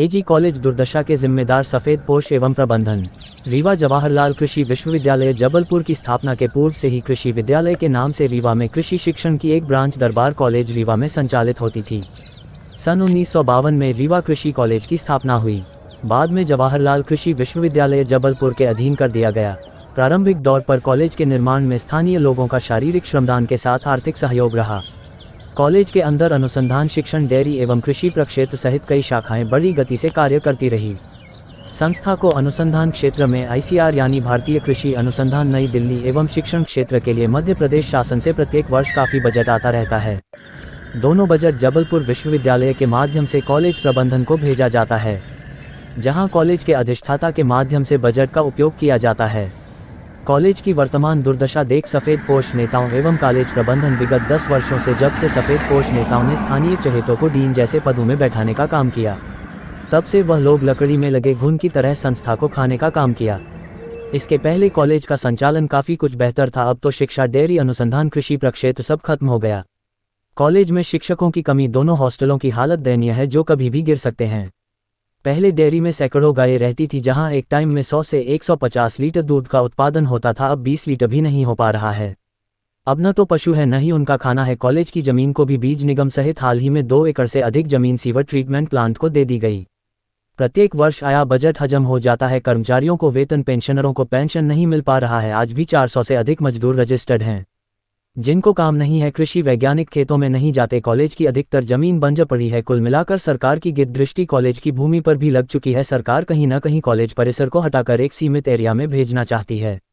एजी college दुर्दशा के जिम्मेदार सफेद पोष एवं प्रबंधन रीवा जवाहरलाल कृषि विश्वविद्यालय जबलपुर की स्थापना के पूर्व से ही कृषि विद्यालय के नाम से रीवा में कृषि शिक्षण की एक ब्रांच दरबार कॉलेज रीवा में संचालित होती थी सन उन्नीस में रीवा कृषि कॉलेज की स्थापना हुई बाद में जवाहरलाल कृषि विश्वविद्यालय जबलपुर के अधीन कर दिया गया प्रारंभिक दौर पर कॉलेज के निर्माण में स्थानीय लोगों का शारीरिक श्रमदान के साथ आर्थिक सहयोग रहा कॉलेज के अंदर अनुसंधान शिक्षण डेयरी एवं कृषि प्रक्षेत्र सहित कई शाखाएं बड़ी गति से कार्य करती रही संस्था को अनुसंधान क्षेत्र में आईसीआर यानी भारतीय कृषि अनुसंधान नई दिल्ली एवं शिक्षण क्षेत्र के लिए मध्य प्रदेश शासन से प्रत्येक वर्ष काफ़ी बजट आता रहता है दोनों बजट जबलपुर विश्वविद्यालय के माध्यम से कॉलेज प्रबंधन को भेजा जाता है जहां कॉलेज के अधिष्ठाता के माध्यम से बजट का उपयोग किया जाता है कॉलेज की वर्तमान दुर्दशा देख सफेद पोष नेताओं एवं कॉलेज प्रबंधन विगत 10 वर्षों से जब से सफेद पोष नेताओं ने स्थानीय चहेतों को डीन जैसे पदों में बैठाने का काम किया तब से वह लोग लकड़ी में लगे घुन की तरह संस्था को खाने का काम किया इसके पहले कॉलेज का संचालन काफ़ी कुछ बेहतर था अब तो शिक्षा डेयरी अनुसंधान कृषि प्रक्षेत्र सब खत्म हो गया कॉलेज में शिक्षकों की कमी दोनों हॉस्टलों की हालत दयनीय है जो कभी भी गिर सकते हैं पहले डेयरी में सैकड़ों गायें रहती थी जहां एक टाइम में 100 से 150 लीटर दूध का उत्पादन होता था अब 20 लीटर भी नहीं हो पा रहा है अब न तो पशु है न ही उनका खाना है कॉलेज की जमीन को भी बीज निगम सहित हाल ही में दो एकड़ से अधिक जमीन सीवर ट्रीटमेंट प्लांट को दे दी गई प्रत्येक वर्ष आया बजट हजम हो जाता है कर्मचारियों को वेतन पेंशनरों को पेंशन नहीं मिल पा रहा है आज भी 400 से अधिक मजदूर रजिस्टर्ड हैं जिनको काम नहीं है कृषि वैज्ञानिक खेतों में नहीं जाते कॉलेज की अधिकतर जमीन बंजर पड़ी है कुल मिलाकर सरकार की गिद दृष्टि कॉलेज की भूमि पर भी लग चुकी है सरकार कहीं न कहीं कॉलेज परिसर को हटाकर एक सीमित एरिया में भेजना चाहती है